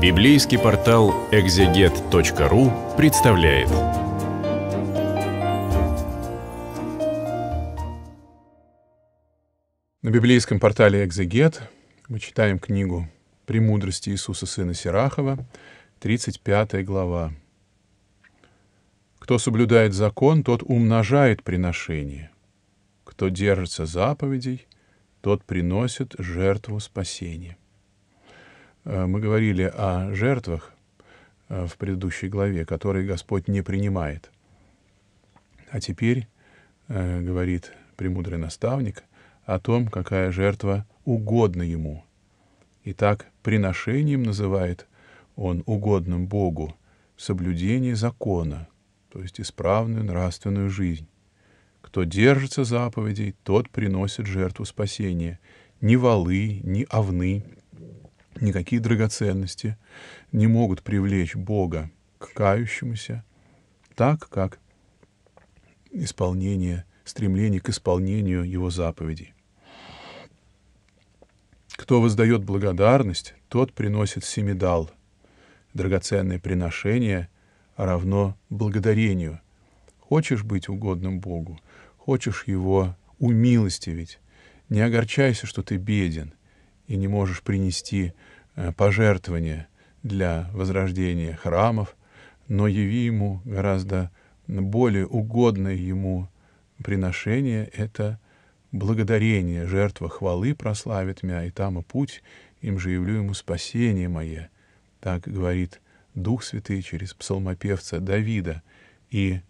Библейский портал экзегет.ру представляет. На библейском портале «Экзегет» мы читаем книгу «Премудрости Иисуса Сына Сирахова», 35 глава. «Кто соблюдает закон, тот умножает приношение. Кто держится заповедей, тот приносит жертву спасения». Э, мы говорили о жертвах э, в предыдущей главе, которые Господь не принимает. А теперь э, говорит премудрый наставник о том, какая жертва угодна ему. Итак, приношением называет он угодным Богу соблюдение закона, то есть исправную нравственную жизнь. Кто держится заповедей, тот приносит жертву спасения. Ни волы, ни овны никакие драгоценности не могут привлечь Бога к кающемуся, так как исполнение, стремление к исполнению Его заповедей. Кто воздает благодарность, тот приносит семидал. Драгоценное приношение равно благодарению. Хочешь быть угодным Богу, хочешь Его умилостивить, не огорчайся, что ты беден — и не можешь принести э, пожертвования для возрождения храмов, но яви ему гораздо более угодное ему приношение — это благодарение, жертва хвалы прославит меня, и там и путь, им же явлю ему спасение мое. Так говорит Дух Святый через псалмопевца Давида. И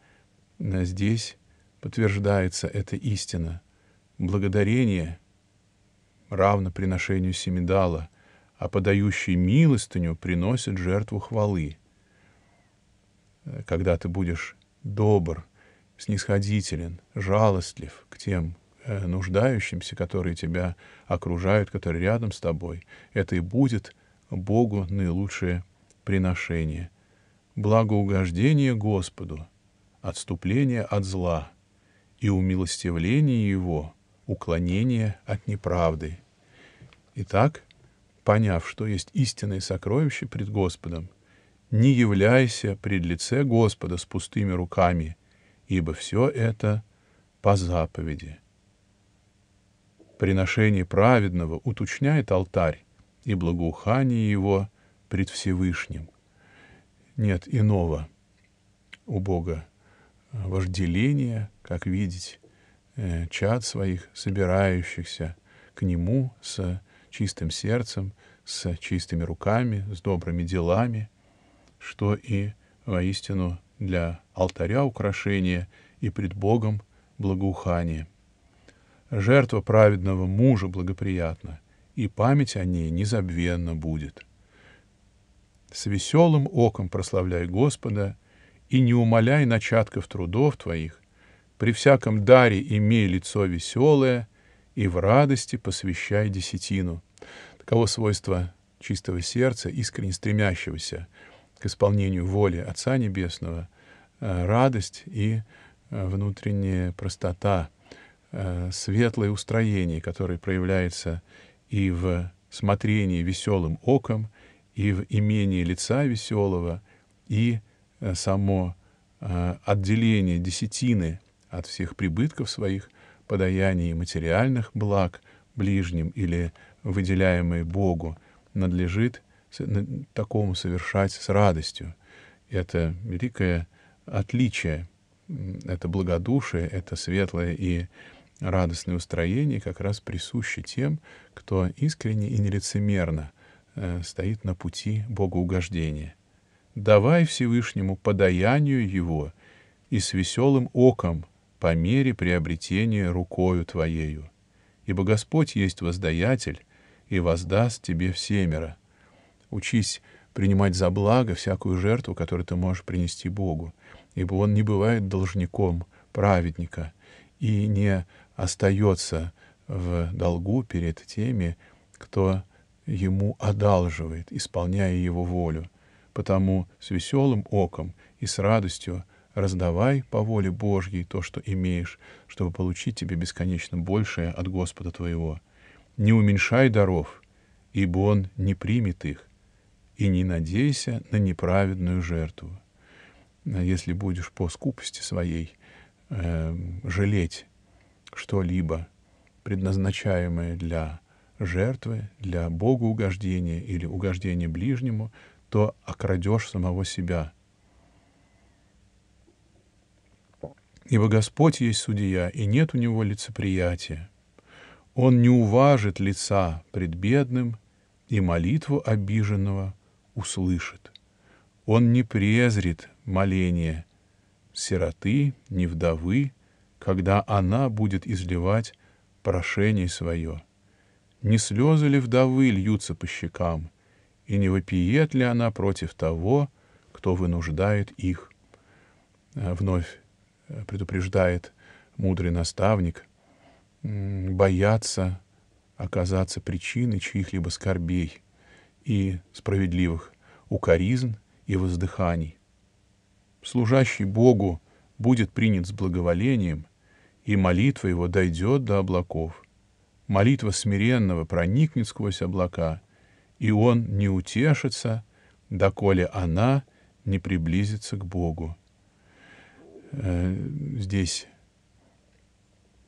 э, здесь подтверждается эта истина. Благодарение — равно приношению семидала, а подающий милостыню приносит жертву хвалы. Когда ты будешь добр, снисходителен, жалостлив к тем э, нуждающимся, которые тебя окружают, которые рядом с тобой, это и будет Богу наилучшее приношение. Благоугождение Господу, отступление от зла и умилостивление Его — уклонение от неправды. Итак, поняв, что есть истинное сокровище пред Господом, не являйся пред лице Господа с пустыми руками, ибо все это по заповеди. Приношение праведного уточняет алтарь, и благоухание его пред Всевышним. Нет иного у Бога вожделения, как видеть, Э, чад своих, собирающихся к Нему с чистым сердцем, с чистыми руками, с добрыми делами, что и воистину для алтаря украшение и пред Богом благоухание. Жертва праведного мужа благоприятна, и память о ней незабвенно будет. С веселым оком прославляй Господа и не умоляй начатков трудов твоих, при всяком даре имей лицо веселое, и в радости посвящай десятину. Таково свойство чистого сердца, искренне стремящегося к исполнению воли Отца Небесного, э, радость и э, внутренняя простота, э, светлое устроение, которое проявляется и в смотрении веселым оком, и в имении лица веселого, и само отделение десятины от всех прибытков своих, подаяний и материальных благ ближним или выделяемые Богу, надлежит такому совершать с радостью. Это великое отличие, это благодушие, это светлое и радостное устроение как раз присуще тем, кто искренне и нелицемерно э, стоит на пути богоугождения. «Давай Всевышнему подаянию его и с веселым оком по мере приобретения рукою твоею. Ибо Господь есть воздаятель, и воздаст тебе всемеро. Учись принимать за благо всякую жертву, которую ты можешь принести Богу, ибо Он не бывает должником праведника и не остается в долгу перед теми, кто ему одалживает, исполняя его волю. Потому с веселым оком и с радостью раздавай по воле Божьей то, что имеешь, чтобы получить тебе бесконечно большее от Господа твоего. Не уменьшай даров, ибо Он не примет их, и не надейся на неправедную жертву. А если будешь по скупости своей э, жалеть что-либо, предназначаемое для жертвы, для Богу угождения или угождения ближнему, то окрадешь самого себя — Ибо Господь есть судья, и нет у него лицеприятия. Он не уважит лица пред бедным, и молитву обиженного услышит. Он не презрит моление сироты, не вдовы, когда она будет изливать прошение свое. Не слезы ли вдовы льются по щекам, и не вопиет ли она против того, кто вынуждает их? Э, вновь предупреждает мудрый наставник, боятся оказаться причиной чьих-либо скорбей и справедливых укоризн и воздыханий. Служащий Богу будет принят с благоволением, и молитва его дойдет до облаков. Молитва смиренного проникнет сквозь облака, и он не утешится, доколе она не приблизится к Богу. Э, здесь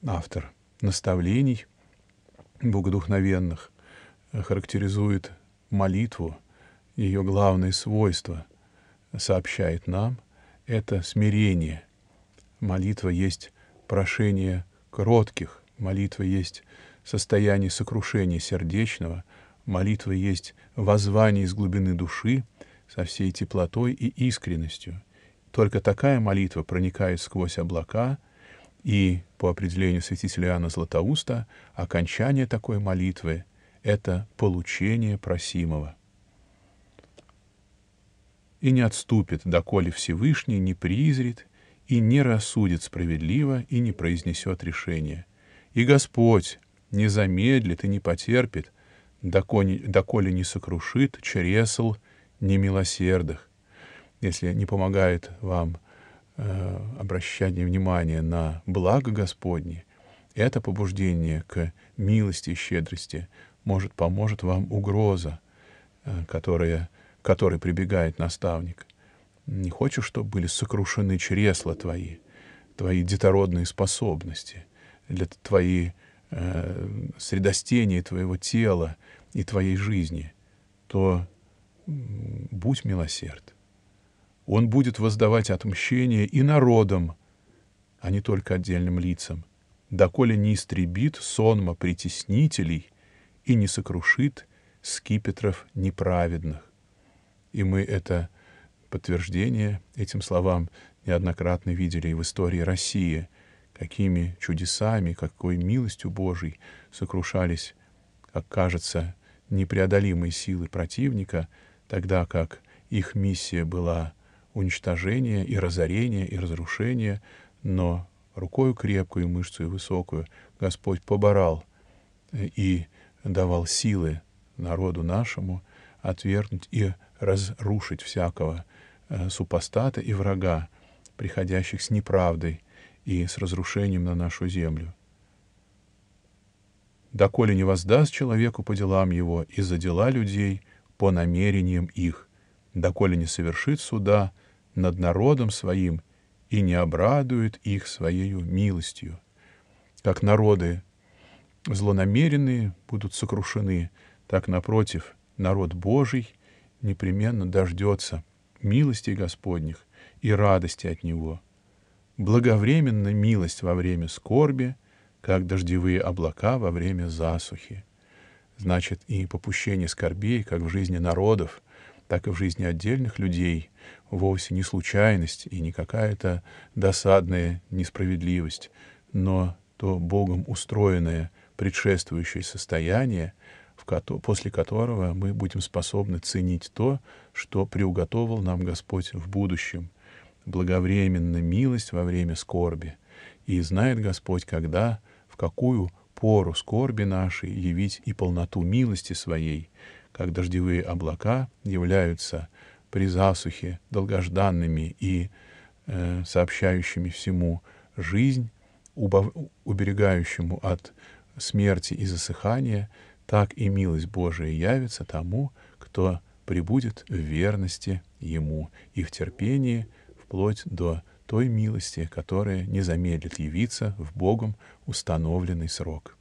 автор наставлений богодухновенных э, характеризует молитву, ее главное свойство сообщает нам — это смирение. Молитва есть прошение кротких, молитва есть состояние сокрушения сердечного, молитва есть воззвание из глубины души со всей теплотой и искренностью — только такая молитва, проникает сквозь облака, и, по определению святителя Иоанна Златоуста, окончание такой молитвы — это получение просимого. И не отступит, доколе Всевышний не призрит и не рассудит справедливо и не произнесет решение. И Господь не замедлит и не потерпит, доколе, доколе не сокрушит чресл немилосердых, если не помогает вам э, обращение внимания на благо Господне, это побуждение к милости и щедрости может поможет вам угроза, э, которая, к которой прибегает наставник. Не хочу, чтобы были сокрушены чресла твои, твои детородные способности, для твои э, средостения твоего тела и твоей жизни, то будь милосерд. Он будет воздавать отмщение и народам, а не только отдельным лицам, доколе не истребит сонма притеснителей и не сокрушит скипетров неправедных. И мы это подтверждение этим словам неоднократно видели и в истории России, какими чудесами, какой милостью Божией сокрушались, как кажется, непреодолимые силы противника, тогда как их миссия была уничтожения и разорения и разрушения, но рукою крепкую, мышцу и высокую Господь поборал э, и давал силы народу нашему отвергнуть и разрушить всякого э, супостата и врага, приходящих с неправдой и с разрушением на нашу землю. Доколе не воздаст человеку по делам его и за дела людей по намерениям их, доколе не совершит суда над народом своим и не обрадует их своею милостью. Как народы злонамеренные будут сокрушены, так, напротив, народ Божий непременно дождется милости Господних и радости от Него. Благовременно милость во время скорби, как дождевые облака во время засухи. Значит, и попущение скорбей, как в жизни народов, так и в жизни отдельных людей вовсе не случайность и не какая-то досадная несправедливость, но то Богом устроенное предшествующее состояние, после которого мы будем способны ценить то, что приуготовил нам Господь в будущем, благовременно милость во время скорби. И знает Господь, когда, в какую пору скорби нашей явить и полноту милости своей, как дождевые облака являются при засухе долгожданными и э, сообщающими всему жизнь, убав, уберегающему от смерти и засыхания, так и милость Божия явится тому, кто прибудет в верности Ему и в терпении вплоть до той милости, которая не замедлит явиться в Богом установленный срок.